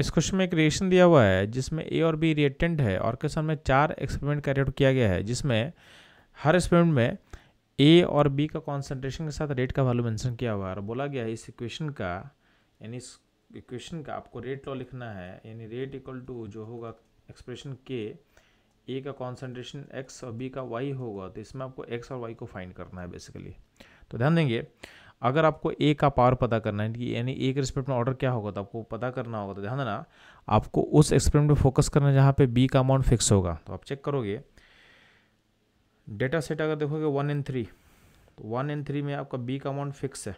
इस क्वेश्चन में एक रिएक्शन दिया हुआ है जिसमें ए और बी रिएक्टेंट है और क्वेश्चन में चार एक्सपेरिमेंट कैरी आउट किया गया है जिसमें हर एक्सपेरिमेंट में ए और बी का कॉन्सेंट्रेशन के साथ रेट का वैल्यू मेंशन किया हुआ है और बोला गया है इस इक्वेशन का यानी इस इक्वेशन का आपको रेट लॉ लिखना है यानी रेट इक्वल टू जो होगा एक्सप्रेशन के ए का कॉन्सेंट्रेशन एक्स और बी का वाई होगा तो इसमें आपको एक्स और वाई को फाइंड करना है बेसिकली तो ध्यान देंगे अगर आपको ए का पावर पता करना है यानी ए के रिस्पेक्ट में ऑर्डर क्या होगा तो आपको पता करना होगा तो ध्यान देना आपको उस एक्सपेरिमेंट पे फोकस करना है जहाँ पे बी का अमाउंट फिक्स होगा तो आप चेक करोगे डेटा सेट अगर देखोगे वन इन थ्री तो वन इन थ्री में आपका बी का अमाउंट फिक्स है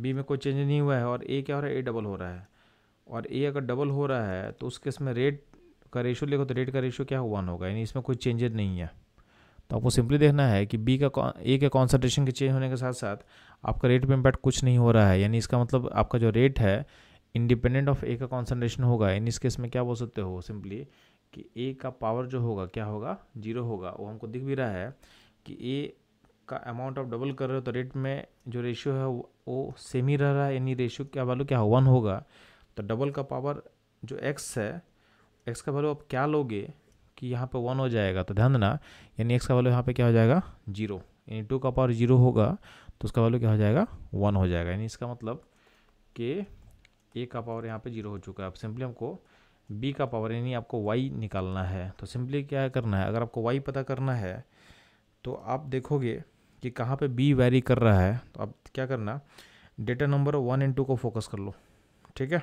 बी में कोई चेंज नहीं हुआ है और ए क्या हो रहा है ए डबल हो रहा है और ए अगर डबल हो रहा है तो उस केस में रेट का रेशो लिखो तो रेट का रेशो क्या वन होगा यानी इसमें कोई चेंजेज नहीं है तो आपको सिंपली देखना है कि बी का ए के कॉन्सेंट्रेशन के चेंज होने के साथ साथ आपका रेट पर इम्पैक्ट कुछ नहीं हो रहा है यानी इसका मतलब आपका जो रेट है इंडिपेंडेंट ऑफ ए का कॉन्सेंट्रेशन होगा यानी इस केस में क्या बोल सकते हो सिंपली कि ए का पावर जो होगा क्या होगा जीरो होगा वो हमको दिख भी रहा है कि ए का अमाउंट आप डबल कर रहे हो तो रेट में जो रेशियो है वो सेम ही रह रहा है यानी रेशियो क्या वैल्यू क्या वन होगा तो डबल का पावर जो एक्स है एक्स का वैल्यू आप क्या लोगे कि यहाँ पे वन हो जाएगा तो ध्यान देना यानी एक्स का वैल्यू यहाँ पे क्या हो जाएगा जीरो यानी टू का पावर जीरो होगा तो उसका वैल्यू क्या हो जाएगा वन हो जाएगा यानी इसका मतलब कि ए का पावर यहाँ पे जीरो हो चुका है अब सिंपली हमको बी का पावर यानी आपको वाई निकालना है तो सिंपली क्या करना है अगर आपको वाई पता करना है तो आप देखोगे कि कहाँ पर बी वेरी कर रहा है तो आप क्या करना data number one and two को फोकस कर लो ठीक है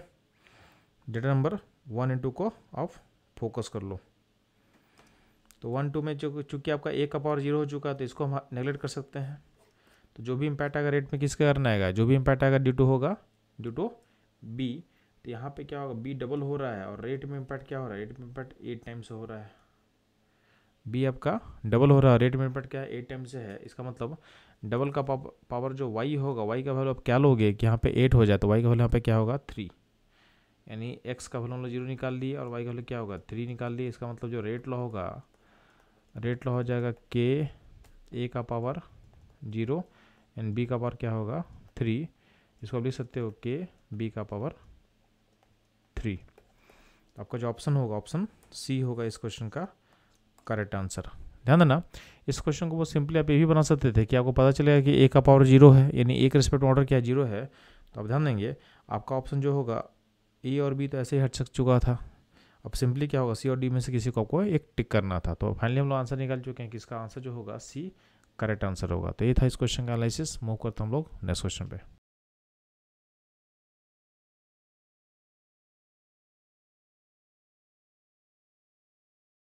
data number one and two को आप फोकस कर लो तो वन टू में चूँकि आपका ए का पावर जीरो हो चुका है तो इसको हम नेगलेक्ट कर सकते हैं तो जो भी इम्पैक्ट आएगा रेट में किसके करना आएगा जो भी इम्पैक्ट आएगा ड्यू टू होगा ड्यू टू बी तो यहाँ पे क्या होगा बी डबल हो रहा है और रेट में इम्पैक्ट क्या हो रहा है रेट में इम्पैक्ट एट टाइम्स हो रहा है बी आपका डबल हो रहा है रेट में इम्पैक्ट क्या है एट टाइम्स है इसका मतलब डबल का पावर जो वाई होगा वाई का वैल्यू आप क्या लोगे कि यहाँ पे एट हो जाए तो वाई का वैल्यू यहाँ पे क्या होगा थ्री यानी एक्स का वैल्यू हम लोग जीरो निकाल दिए और वाई का वैल्यू क्या होगा थ्री निकाल दिए इसका मतलब जो रेट लो होगा रेट लॉ हो जाएगा के ए का पावर जीरो एंड बी का पावर क्या होगा थ्री इसको आप लिख सकते हो के बी का पावर थ्री तो आपका जो ऑप्शन होगा ऑप्शन सी होगा इस क्वेश्चन का करेक्ट आंसर ध्यान देना इस क्वेश्चन को वो सिंपली आप ये भी बना सकते थे कि आपको पता चलेगा कि ए का पावर जीरो है यानी ए के रिस्पेक्ट ऑर्डर क्या जीरो है तो आप ध्यान देंगे आपका ऑप्शन जो होगा ए और बी तो ऐसे ही हट सक चुका था अब सिंपली क्या होगा सी और डी में से किसी को आपको एक टिक करना था तो फाइनली हम लोग आंसर निकाल चुके हैं कि इसका आंसर जो होगा सी करेक्ट आंसर होगा तो ये था इस क्वेश्चन का एनालिसिस मूव करते हम लोग नेक्स्ट क्वेश्चन पे